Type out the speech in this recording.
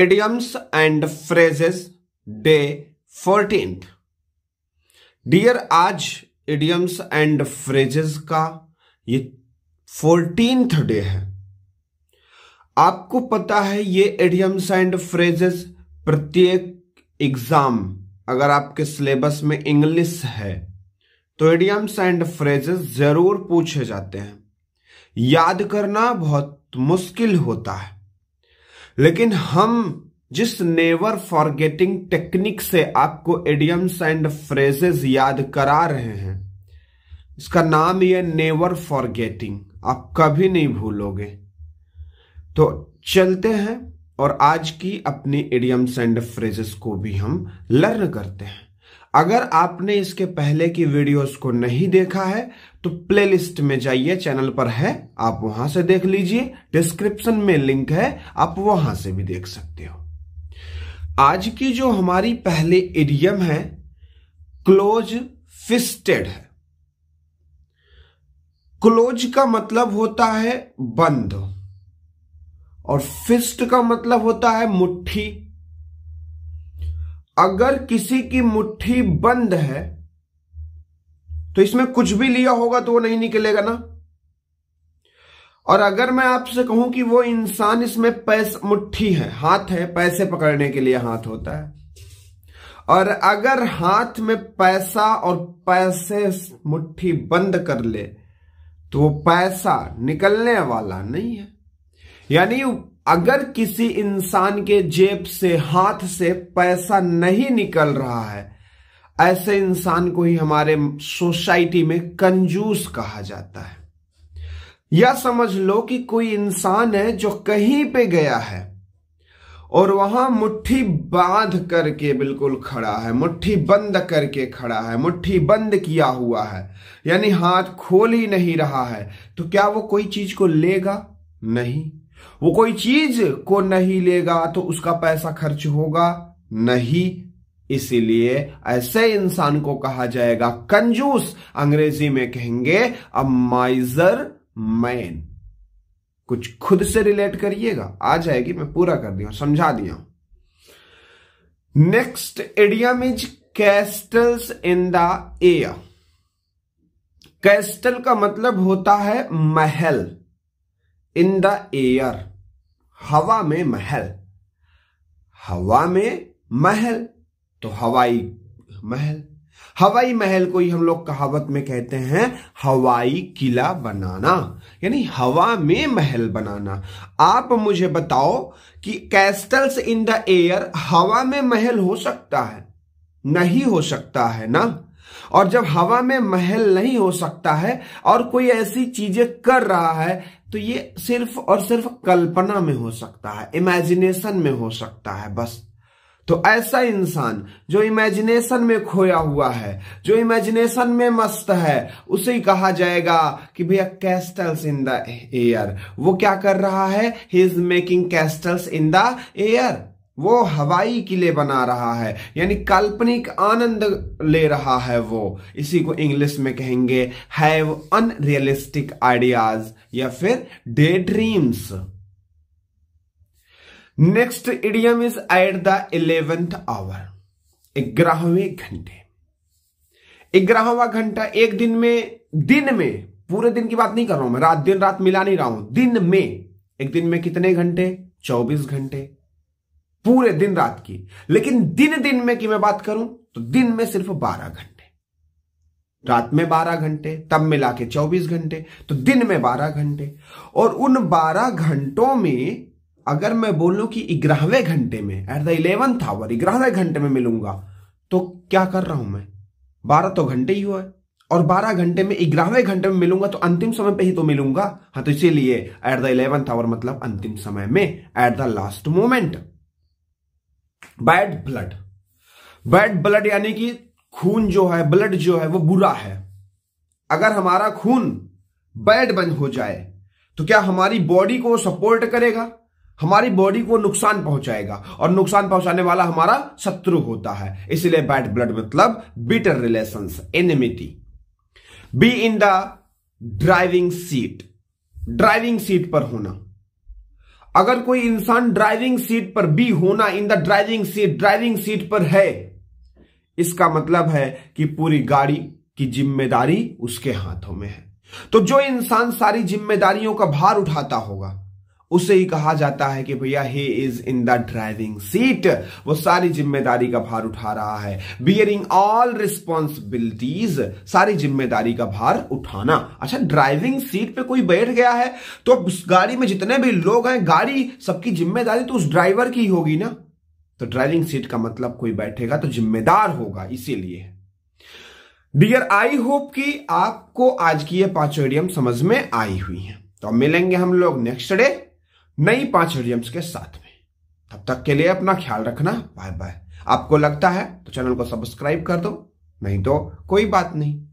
idioms and phrases day fourteen dear आज idioms and phrases का ये फोर्टीन डे है आपको पता है ये एडियम्स एंड फ्रेजेस प्रत्येक एग्जाम अगर आपके सिलेबस में इंग्लिश है तो एडियम्स एंड फ्रेजेस जरूर पूछे जाते हैं याद करना बहुत मुश्किल होता है लेकिन हम जिस नेवर फॉरगेटिंग टेक्निक से आपको एडियम्स एंड फ्रेजेस याद करा रहे हैं इसका नाम ये नेवर फॉरगेटिंग आप कभी नहीं भूलोगे तो चलते हैं और आज की अपनी एडियम्स एंड फ्रेजेस को भी हम लर्न करते हैं अगर आपने इसके पहले की वीडियोस को नहीं देखा है तो प्लेलिस्ट में जाइए चैनल पर है आप वहां से देख लीजिए डिस्क्रिप्शन में लिंक है आप वहां से भी देख सकते हो आज की जो हमारी पहले एडियम है क्लोज फिस्टेड है क्लोज का मतलब होता है बंद और फिस्ट का मतलब होता है मुट्ठी अगर किसी की मुट्ठी बंद है तो इसमें कुछ भी लिया होगा तो वो नहीं निकलेगा ना और अगर मैं आपसे कहूं कि वो इंसान इसमें पैस मुट्ठी है हाथ है पैसे पकड़ने के लिए हाथ होता है और अगर हाथ में पैसा और पैसे मुट्ठी बंद कर ले तो वो पैसा निकलने वाला नहीं है यानी अगर किसी इंसान के जेब से हाथ से पैसा नहीं निकल रहा है ऐसे इंसान को ही हमारे सोसाइटी में कंजूस कहा जाता है या समझ लो कि कोई इंसान है जो कहीं पे गया है और वहां मुट्ठी बांध करके बिल्कुल खड़ा है मुट्ठी बंद करके खड़ा है मुट्ठी बंद किया हुआ है यानी हाथ खोल ही नहीं रहा है तो क्या वो कोई चीज को लेगा नहीं वो कोई चीज को नहीं लेगा तो उसका पैसा खर्च होगा नहीं इसीलिए ऐसे इंसान को कहा जाएगा कंजूस अंग्रेजी में कहेंगे अ माइजर मैन कुछ खुद से रिलेट करिएगा आ जाएगी मैं पूरा कर दिया समझा दिया हूं next idiom is castles in the air castle का मतलब होता है महल इन द एयर हवा में महल हवा में महल तो हवाई महल हवाई महल को ही हम लोग कहावत में कहते हैं हवाई किला बनाना यानी हवा में महल बनाना आप मुझे बताओ कि कैस्टल्स इन द एयर हवा में महल हो सकता है नहीं हो सकता है ना और जब हवा में महल नहीं हो सकता है और कोई ऐसी चीजें कर रहा है तो ये सिर्फ और सिर्फ कल्पना में हो सकता है इमेजिनेशन में हो सकता है बस तो ऐसा इंसान जो इमेजिनेशन में खोया हुआ है जो इमेजिनेशन में मस्त है उसे ही कहा जाएगा कि भैया कैस्टल्स इन द एयर वो क्या कर रहा है he is making castles in the air वो हवाई किले बना रहा है यानी काल्पनिक आनंद ले रहा है वो इसी को इंग्लिश में कहेंगे हैव अनरियलिस्टिक आइडियाज या फिर day dreams next idiom is at the eleventh hour ग्यारहवें घंटे ग्यारहवा घंटा एक दिन में दिन में पूरे दिन की बात नहीं कर रहा हूं मैं रात दिन रात मिला नहीं रहा हूं दिन में एक दिन में कितने घंटे चौबीस घंटे पूरे दिन रात की लेकिन दिन दिन में की मैं बात करूं तो दिन में सिर्फ बारह घंटे रात में बारह घंटे तब मिला के चौबीस घंटे तो दिन में बारह घंटे और उन बारह घंटों में अगर मैं बोलूं कि ग्रहवे घंटे में एट द इलेवंथ आवर ग्रहवे घंटे में मिलूंगा तो क्या कर रहा हूं मैं बारह तो घंटे ही हुआ और बारह घंटे में ग्रहवे घंटे में मिलूंगा तो अंतिम समय पे ही तो मिलूंगा हाँ तो इसीलिए एट द इलेवंथ आवर मतलब अंतिम समय में at the last moment bad blood bad blood यानी कि खून जो है ब्लड जो है वो बुरा है अगर हमारा खून बैड बंद हो जाए तो क्या हमारी बॉडी को सपोर्ट करेगा हमारी बॉडी को नुकसान पहुंचाएगा और नुकसान पहुंचाने वाला हमारा शत्रु होता है इसलिए बैड ब्लड मतलब bitter relation enmity be in the driving seat driving seat पर होना अगर कोई इंसान ड्राइविंग सीट पर बी होना in the driving seat driving seat पर है इसका मतलब है कि पूरी गाड़ी की जिम्मेदारी उसके हाथों में है तो जो इंसान सारी जिम्मेदारियों का भार उठाता होगा उसे ही कहा जाता है कि भैया he is in the driving seat वो सारी जिम्मेदारी का भार उठा रहा है बियरिंग ऑल रिस्पॉन्सिबिलिटीज सारी जिम्मेदारी का भार उठाना अच्छा ड्राइविंग सीट पे कोई बैठ गया है तो उस गाड़ी में जितने भी लोग हैं गाड़ी सबकी जिम्मेदारी तो उस ड्राइवर की होगी ना तो ड्राइविंग सीट का मतलब कोई बैठेगा तो जिम्मेदार होगा इसीलिए डियर आई होप कि आपको आज की ये पांचों एडियम समझ में आई हुई है तो मिलेंगे हम लोग नेक्स्ट डे नई पांच विलियम्स के साथ में तब तक के लिए अपना ख्याल रखना बाय बाय आपको लगता है तो चैनल को सब्सक्राइब कर दो नहीं तो कोई बात नहीं